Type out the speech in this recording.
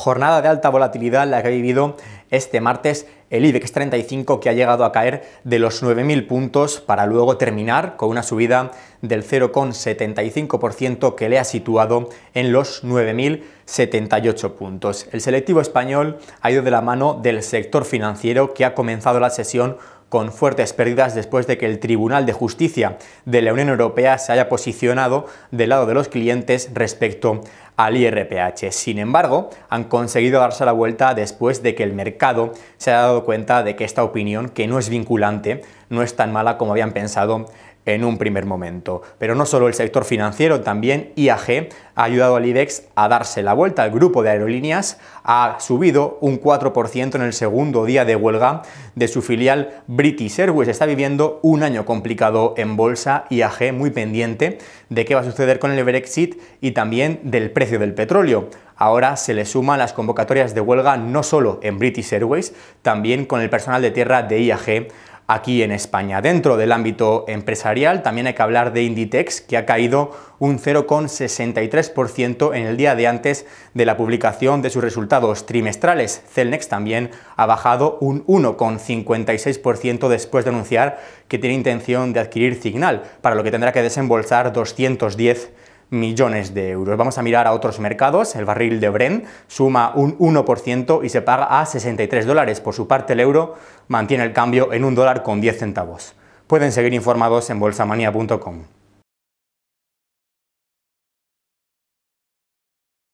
jornada de alta volatilidad la que ha vivido este martes el IBEX 35 que ha llegado a caer de los 9.000 puntos para luego terminar con una subida del 0,75% que le ha situado en los 9.078 puntos. El selectivo español ha ido de la mano del sector financiero que ha comenzado la sesión con fuertes pérdidas después de que el Tribunal de Justicia de la Unión Europea se haya posicionado del lado de los clientes respecto al IRPH. Sin embargo, han conseguido darse la vuelta después de que el mercado se haya dado cuenta de que esta opinión, que no es vinculante, no es tan mala como habían pensado en un primer momento. Pero no solo el sector financiero, también IAG ha ayudado al IBEX a darse la vuelta. El grupo de aerolíneas ha subido un 4% en el segundo día de huelga de su filial British Airways. Está viviendo un año complicado en bolsa IAG, muy pendiente de qué va a suceder con el Brexit y también del precio del petróleo. Ahora se le suman las convocatorias de huelga no solo en British Airways, también con el personal de tierra de IAG aquí en España. Dentro del ámbito empresarial también hay que hablar de Inditex, que ha caído un 0,63% en el día de antes de la publicación de sus resultados trimestrales. Celnex también ha bajado un 1,56% después de anunciar que tiene intención de adquirir Signal, para lo que tendrá que desembolsar 210 millones de euros. Vamos a mirar a otros mercados. El barril de Brent suma un 1% y se paga a 63 dólares. Por su parte, el euro mantiene el cambio en un dólar con 10 centavos. Pueden seguir informados en bolsamanía.com.